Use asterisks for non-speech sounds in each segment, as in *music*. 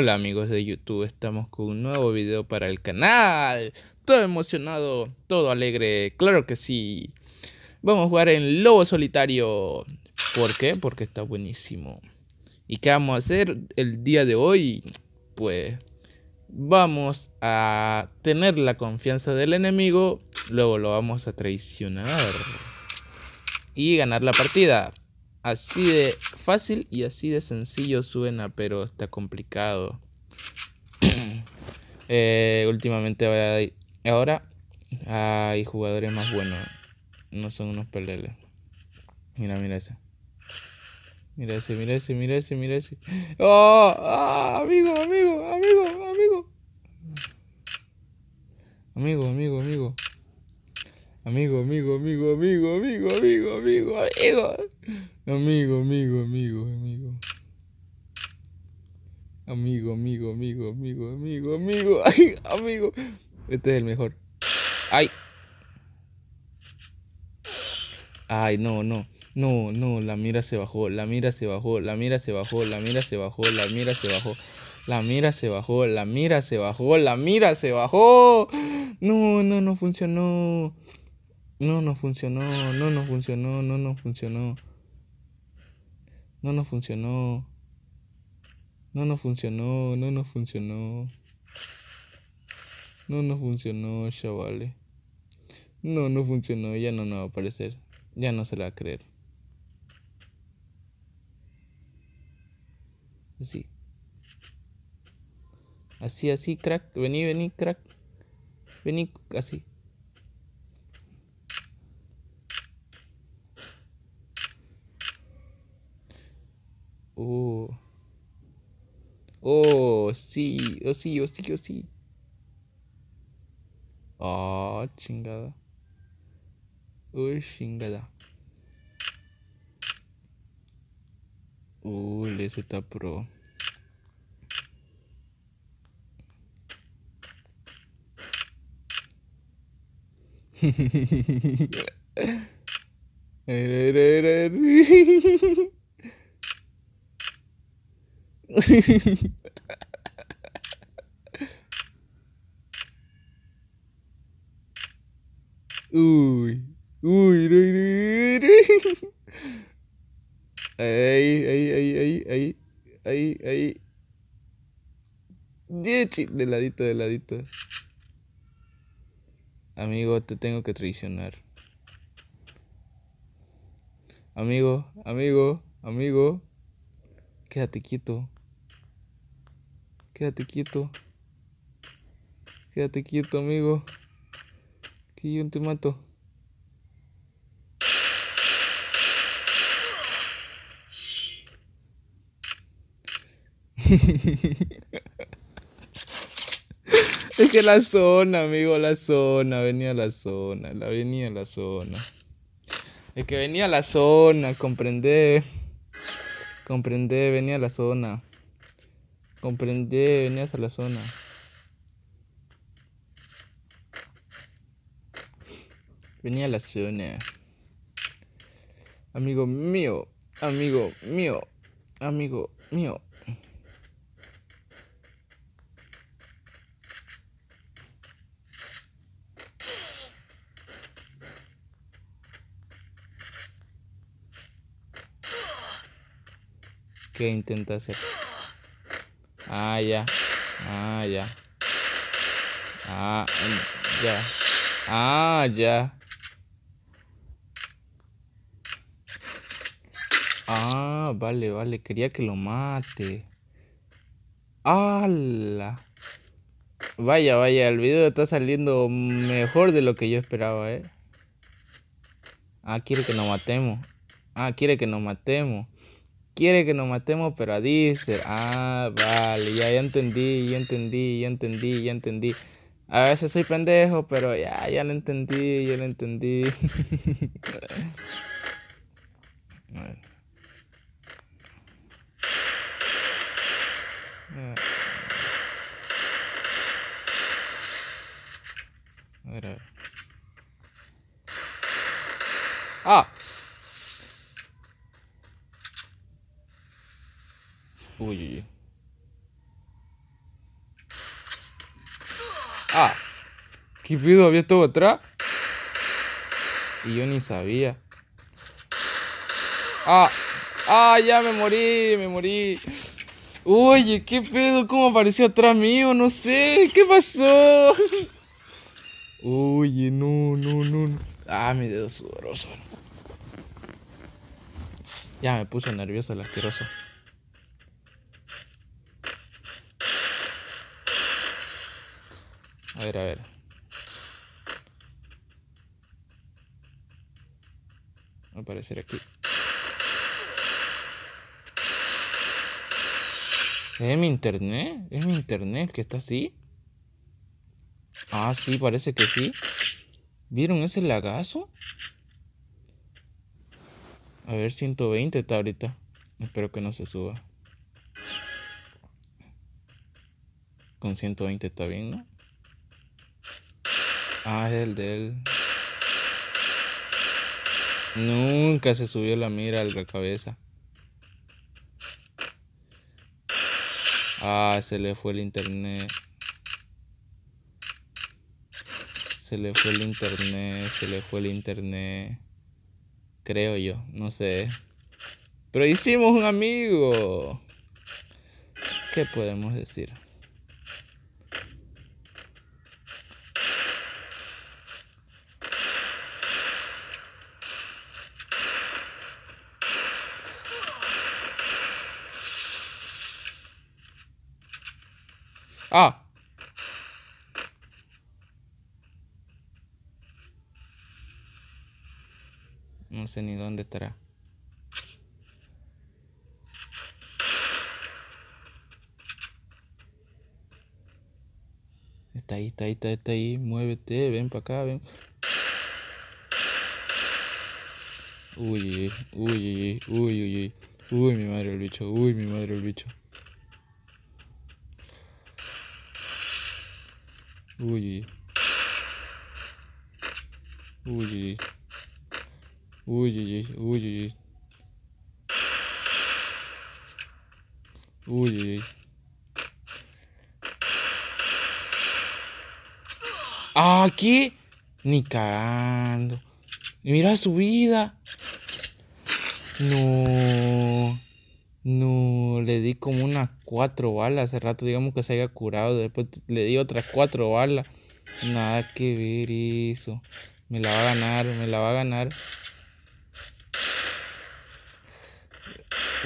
Hola amigos de YouTube, estamos con un nuevo video para el canal. Todo emocionado, todo alegre, claro que sí. Vamos a jugar en Lobo Solitario. ¿Por qué? Porque está buenísimo. ¿Y qué vamos a hacer el día de hoy? Pues vamos a tener la confianza del enemigo, luego lo vamos a traicionar y ganar la partida. Así de fácil y así de sencillo suena, pero está complicado. *clears throat* eh, últimamente ahora hay jugadores más buenos. No son unos peleles. Mira, mira ese. Mira ese, mira ese, mira ese, mira ese. ¡Oh! ¡Ah! Amigo, amigo, amigo, amigo. Amigo, amigo, amigo. Amigo, amigo, amigo, amigo, amigo, amigo, amigo, amigo. Amigo, amigo, amigo, amigo. Amigo, amigo, amigo, amigo, amigo, amigo. amigo. Este es el mejor. Ay. Ay, no, no. No, no, la mira se bajó, la mira se bajó, la mira se bajó, la mira se bajó, la mira se bajó. La mira se bajó, la mira se bajó, la mira se bajó. No, no, no funcionó. No nos funcionó, no no funcionó, no nos funcionó. No nos funcionó. No no funcionó, no no funcionó. No nos funcionó, chavales. No, no funcionó, ya no nos va a aparecer. Ya no se la va a creer. Así. Así, así, crack. Vení, vení, crack. Vení, así. Oh. Oh, sí, oh, sí, oh, sí, oh, sí. Oh, chingada. Uy, chingada. Uh, está Pro. Uy. Uy, uy, ay, ay, ay, De ladito, de ladito. Amigo, te tengo que traicionar. Amigo, amigo, amigo. Quédate quieto. Quédate quieto. Quédate quieto, amigo. Que yo te mato. *laughs* es que la zona, amigo, la zona, venía la zona, la venía la zona. Es que venía la zona, comprende Comprende, venía la zona. Comprende, venías a la zona. Venía a la zona. Amigo mío, amigo mío, amigo mío. ¿Qué intenta hacer? Ah, ya. Ah, ya. Ah, ya. Ah, ya. Ah, vale, vale. Quería que lo mate. ¡Hala! Vaya, vaya, el video está saliendo mejor de lo que yo esperaba, ¿eh? Ah, quiere que nos matemos. Ah, quiere que nos matemos quiere que nos matemos, pero a Ah, vale, ya, ya entendí, ya entendí, ya entendí, ya entendí. A veces soy pendejo, pero ya, ya lo entendí, ya lo entendí. *laughs* A ver, a ver. Ah. Uy, uy, Ah, ¿qué pedo, ¿Había estado atrás? Y yo ni sabía. Ah, ah, ya me morí, me morí. Oye, ¿qué pedo? ¿Cómo apareció atrás mío? No sé, ¿qué pasó? Oye, no, no, no. Ah, mi dedo sudoroso. Ya me puso nervioso el asqueroso. a ver. Va a aparecer aquí. ¿Es mi internet? ¿Es mi internet que está así? Ah, sí, parece que sí. ¿Vieron ese lagazo? A ver, 120 está ahorita. Espero que no se suba. Con 120 está bien, ¿no? Ah, es el de él. Nunca se subió la mira a la cabeza. Ah, se le fue el internet. Se le fue el internet, se le fue el internet. Creo yo, no sé. Pero hicimos un amigo. ¿Qué podemos decir? Ah. No sé ni dónde estará. Está ahí, está ahí, está ahí, Muévete, ven para acá, ven. Uy, uy, uy, uy, uy, uy, uy, mi madre el bicho, uy, mi madre el bicho. Uy. Uy. Uy, uy, uy. Uy, uy. Ah, ¿qué? Ni cagando. Mira su vida. No. No, le di como unas cuatro balas. Hace rato, digamos que se haya curado. Después le di otras cuatro balas. Nada que ver eso. Me la va a ganar, me la va a ganar.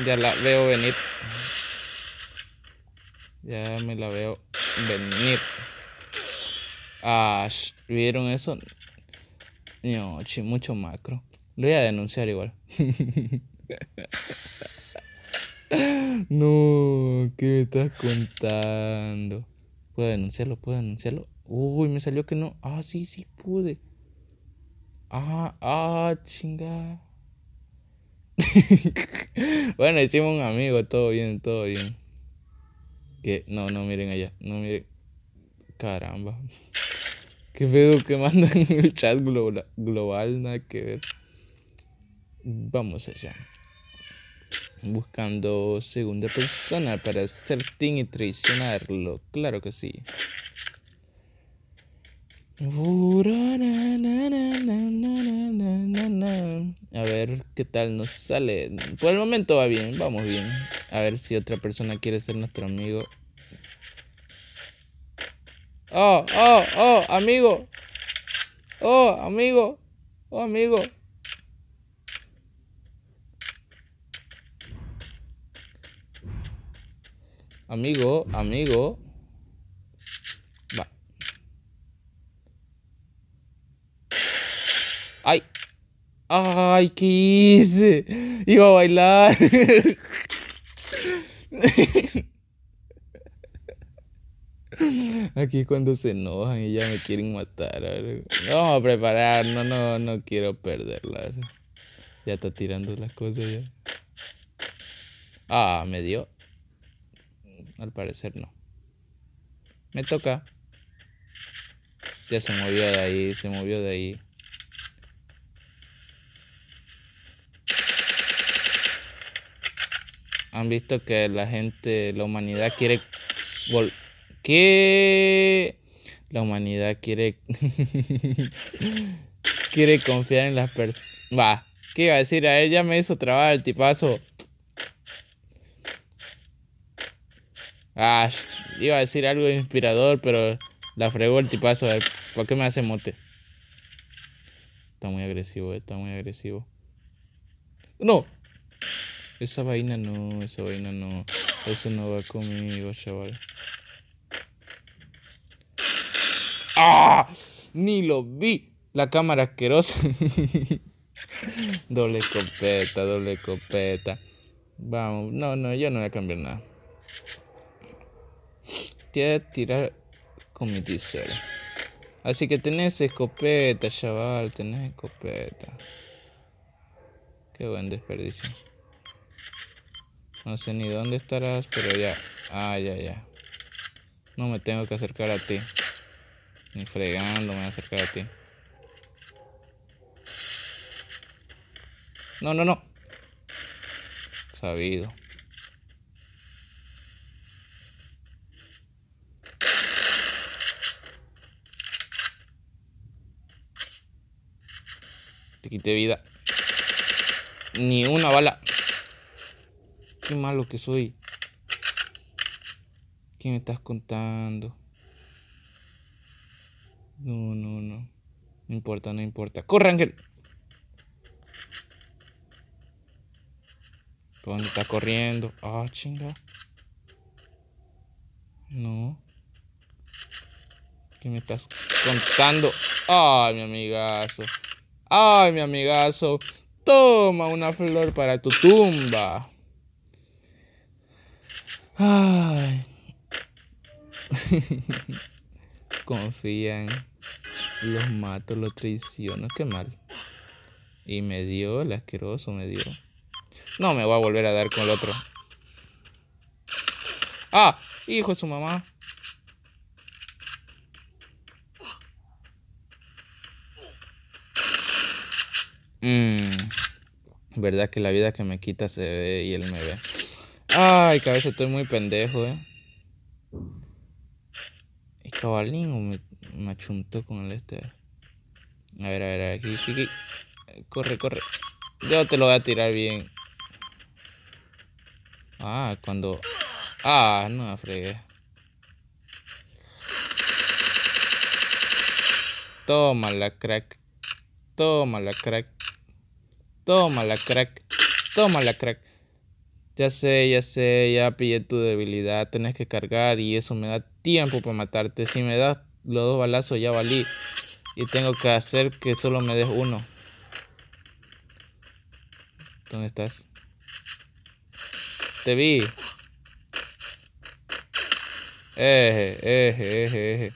Ya la veo venir. Ya me la veo venir. Ah, ¿vieron eso? No, mucho macro. Lo voy a denunciar igual. *laughs* No, ¿qué me estás contando? ¿Puedo denunciarlo? ¿Puedo denunciarlo? Uy, me salió que no. Ah, sí, sí pude. Ah, ah, chinga. *laughs* bueno, hicimos un amigo, todo bien, todo bien. Que, no, no miren allá, no miren. Caramba. *laughs* Qué pedo que mandan en el chat global nada que ver. Vamos allá buscando segunda persona para team y traicionarlo. Claro que sí. A ver qué tal nos sale. Por el momento va bien, vamos bien. A ver si otra persona quiere ser nuestro amigo. Oh, oh, oh, amigo. Oh, amigo. Oh, amigo. Amigo, amigo. Va. ¡Ay! ¡Ay, qué hice! Iba a bailar. Aquí cuando se enojan y ya me quieren matar. Vamos a preparar, no, no, no quiero perderla. Ya está tirando las cosas ya. Ah, me dio al parecer no. Me toca. Ya se movió de ahí, se movió de ahí. Han visto que la gente, la humanidad quiere... ¿Qué? La humanidad quiere... *laughs* quiere confiar en las personas... Va, ¿qué iba a decir? A ella me hizo trabajar el tipazo. Ah, iba a decir algo inspirador, pero la fregó el tipazo. ¿Para qué me hace mote? Está muy agresivo, eh, está muy agresivo. ¡No! Esa vaina no, esa vaina no. Eso no va conmigo, chaval. ¡Ah! Ni lo vi. La cámara asquerosa. *laughs* doble copeta, doble copeta. Vamos, no, no, yo no voy a cambiar nada de tirar con mi Así que tenés escopeta, chaval, tenés escopeta. Qué buen desperdicio. No sé ni dónde estarás, pero ya. Ah, ya, ya. No me tengo que acercar a ti. Ni fregando me voy a acercar a ti. No, no, no. Sabido. Te quité vida. Ni una bala. Qué malo que soy. ¿Qué me estás contando? No, no, no. No importa, no importa. ¡Corre, Ángel! ¿Por dónde está corriendo? Ah, chinga. No. ¿Qué me estás contando? Ay, mi amigazo. Ay, mi amigazo, toma una flor para tu tumba. Ay. *laughs* en... los mato, los traiciono, qué mal. Y me dio, el asqueroso me dio. No me voy a volver a dar con el otro. Ah, hijo de su mamá. Mmm, Verdad que la vida que me quita se ve y él me ve. Ay, cabeza, estoy muy pendejo, eh. ¿Es cabalín me, me achuntó con el este? A ver, a ver, Aquí, aquí, Corre, corre. Yo te lo voy a tirar bien. Ah, cuando... Ah, no, fregué. Toma la crack. Toma la crack. Toma la crack. tómala crack. Ya sé, ya sé, ya pillé tu debilidad. Tenés que cargar y eso me da tiempo para matarte. Si me das los dos balazos ya valí. Y tengo que hacer que solo me des uno. ¿Dónde estás? Te vi. Eje, eje, eje, eje.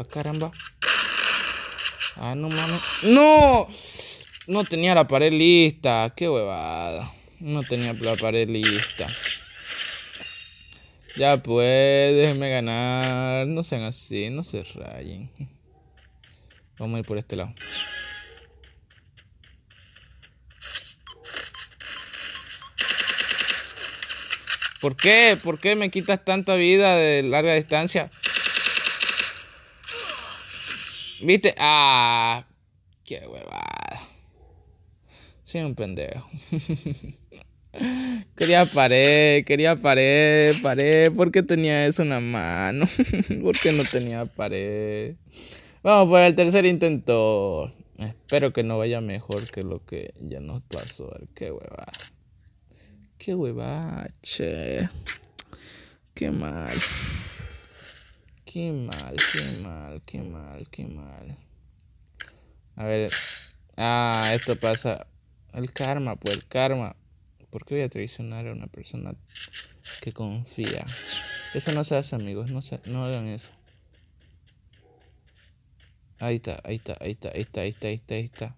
Ah, caramba. Ah, no mames. ¡No! No tenía la pared lista. Qué huevada. No tenía la pared lista. Ya pues, déjenme ganar. No sean así, no se rayen. Vamos a ir por este lado. ¿Por qué? ¿Por qué me quitas tanta vida de larga distancia? ¿Viste? Ah, qué huevada. Soy un pendejo. *laughs* Quería pared, quería pared, pared. ¿Por qué tenía eso en la mano? *laughs* ¿Por qué no tenía pared? Vamos por el tercer intento. Espero que no vaya mejor que lo que ya nos pasó. Qué huevada. Qué huevache. Qué mal. Qué mal, qué mal, qué mal, qué mal. A ver. Ah, esto pasa. El karma, pues el karma. ¿Por qué voy a traicionar a una persona que confía? Eso no se hace, amigos. No, no hagan eso. Ahí está, ahí está, ahí está, ahí está, ahí está, ahí está, ahí está.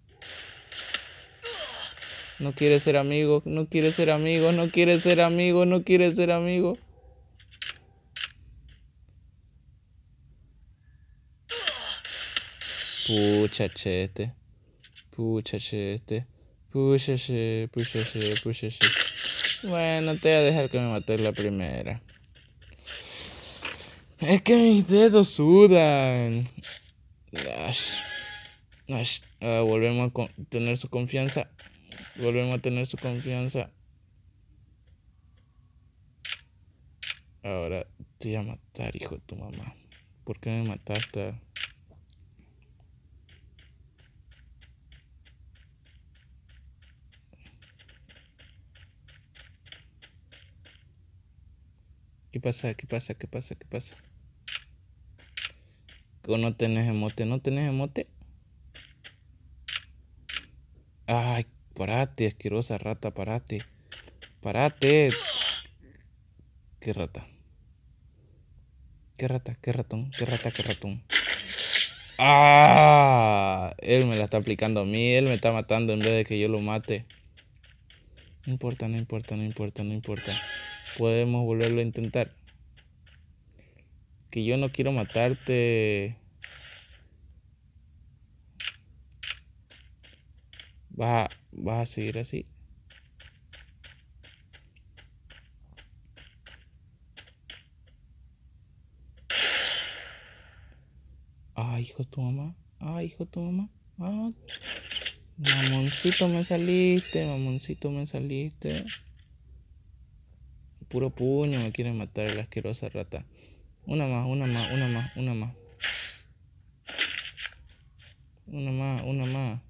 No quiere ser amigo, no quiere ser amigo, no quiere ser amigo, no quiere ser amigo. Pucha chete. Este. Pucha chete. Este. Pucha pucha pucha Bueno, te voy a dejar que me mates la primera. Es que mis dedos sudan. Ah, volvemos a tener su confianza. Volvemos a tener su confianza. Ahora te voy a matar, hijo de tu mamá. ¿Por qué me mataste? ¿Qué pasa? ¿Qué pasa? ¿Qué pasa? ¿Qué pasa? ¿Cómo no tenés emote? ¿No tenés emote? Ay, parate, asquerosa rata, parate. Parate. Qué rata. Qué rata, qué ratón, qué rata, qué ratón. Ah, él me la está aplicando a mí, él me está matando en vez de que yo lo mate. No importa, no importa, no importa, no importa podemos volverlo a intentar. Que yo no quiero matarte. Vas a, seguir así. ah hijo tu mamá. Ay, hijo de tu mamá. Ah. Mamoncito me saliste, mamoncito me saliste puro puño me quieren matar la asquerosa rata. Una más, una más, una más, una más. Una más, una más.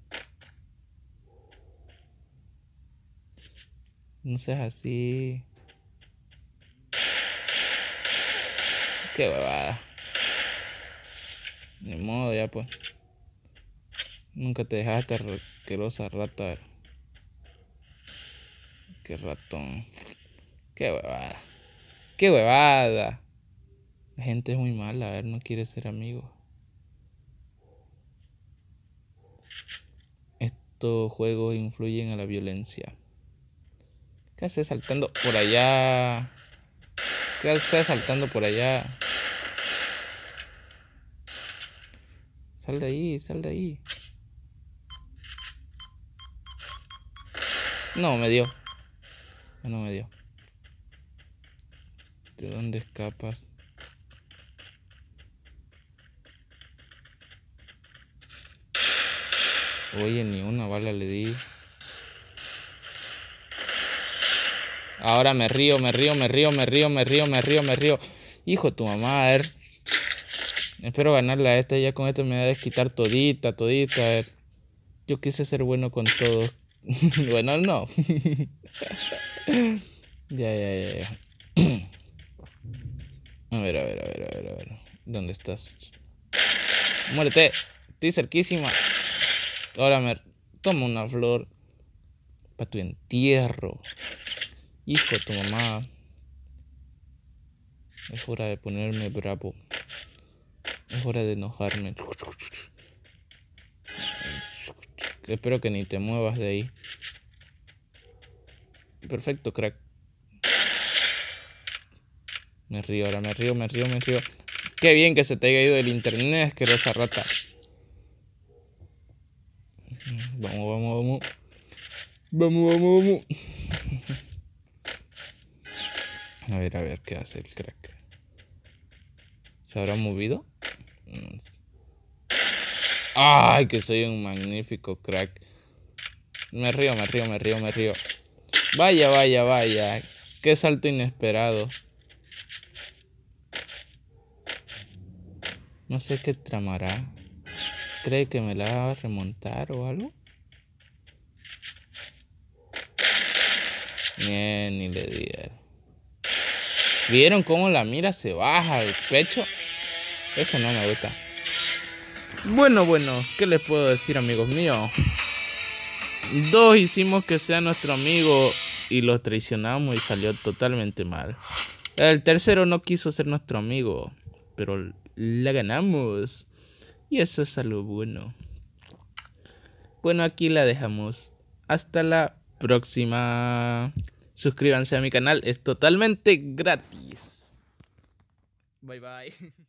No seas así. Qué huevada. Ni modo, ya pues. Nunca te dejaste, asquerosa rata. Qué ratón. Qué huevada. Qué huevada. La gente es muy mala, a ver, no quiere ser amigo. Estos juegos influyen a la violencia. ¿Qué haces saltando por allá? ¿Qué haces saltando por allá? Sal de ahí, sal de ahí. No, me dio. No me dio. ¿De dónde escapas? Oye, ni una bala le di. Ahora me río, me río, me río, me río, me río, me río, me río. Hijo de tu mamá, a Espero ganarla a esta. Ya con esto me voy a desquitar todita, todita. Yo quise ser bueno con todo. *laughs* bueno, no. *laughs* ya, ya, ya. ya. *clears throat* A ver, a ver, a ver, a ver, a ver. ¿Dónde estás? Muérete. Estoy cerquísima. Ahora me Toma una flor para tu entierro. Hijo de tu mamá. Es hora de ponerme bravo. Es hora de enojarme. Espero que ni te muevas de ahí. Perfecto, crack. Me río ahora, me río, me río, me río. Qué bien que se te haya ido del internet, asquerosa rata. Vamos, vamos, vamos. Vamos, vamos, vamos. A ver, a ver, ¿qué hace el crack? ¿Se habrá movido? ¡Ay, que soy un magnífico crack! Me río, me río, me río, me río. Vaya, vaya, vaya. Qué salto inesperado. No sé qué tramará. ¿Cree que me la va a remontar o algo? Bien, ni le dieron. ¿Vieron cómo la mira se baja el pecho? Eso no me gusta. Bueno, bueno, ¿qué les puedo decir, amigos míos? Dos hicimos que sea nuestro amigo y lo traicionamos y salió totalmente mal. El tercero no quiso ser nuestro amigo, pero la ganamos. Y eso es algo bueno. Bueno, aquí la dejamos. Hasta la próxima. Suscríbanse a mi canal, es totalmente gratis. Bye bye. *laughs*